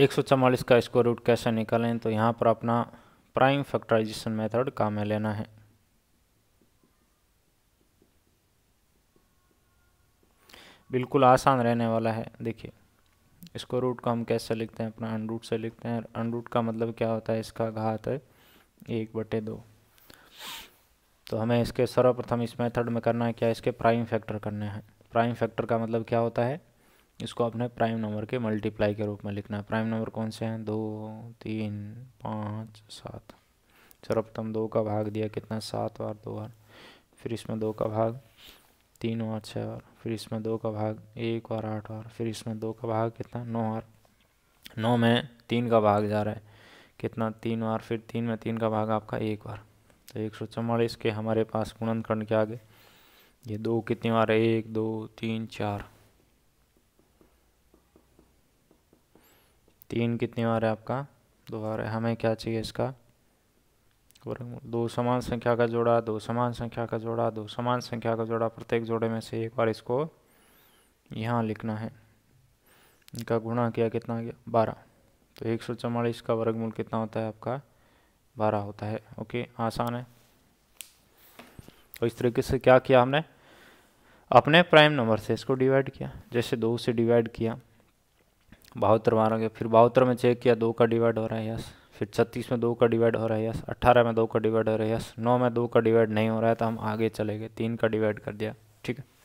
एक सौ चवालीस का स्क्वायर रूट कैसे निकालें तो यहाँ पर अपना प्राइम फैक्टराइजेशन मेथड काम में लेना है बिल्कुल आसान रहने वाला है देखिए इसको रूट को हम कैसे लिखते हैं अपना अनरूट से लिखते हैं अनरूट का मतलब क्या होता है इसका घात है एक बटे दो तो हमें इसके सर्वप्रथम इस मेथड में करना है क्या इसके प्राइम फैक्टर करने हैं प्राइम फैक्टर का मतलब क्या होता है इसको आपने प्राइम नंबर के मल्टीप्लाई के रूप में लिखना है प्राइम नंबर कौन से हैं दो तीन पाँच सात सर्वप्रथम तो दो का भाग दिया कितना सात बार दो बार फिर इसमें दो का भाग तीन बार छः बार फिर इसमें दो का भाग एक बार आठ बार फिर इसमें दो का भाग कितना नौ बार नौ में तीन का भाग जा रहा है कितना तीन बार फिर तीन में तीन का भाग आपका एक बार तो एक सौ चौवालीस के हमारे पास गुणनखंड के आगे ये दो कितनी बार है एक दो तीन चार तीन कितनी बार है आपका दो बार है हमें क्या चाहिए इसका दो समान संख्या का जोड़ा दो समान संख्या का जोड़ा दो समान संख्या का जोड़ा प्रत्येक जोड़े में से एक बार इसको यहाँ लिखना है इनका गुणा किया कितना गया बारह तो एक सौ चवालीस का वर्गमूल कितना होता है आपका बारह होता है ओके आसान है तो इस तरीके से क्या किया हमने अपने प्राइम नंबर से इसको डिवाइड किया जैसे दो से डिवाइड किया बहत्तर मारोगे फिर बहत्तर में चेक किया दो का डिवाइड हो रहा है यस फिर छत्तीस में दो का डिवाइड हो रहा है यस अट्ठारह में दो का डिवाइड हो रहा है यस नौ में दो का डिवाइड नहीं हो रहा है तो हम आगे चले गए तीन का डिवाइड कर दिया ठीक है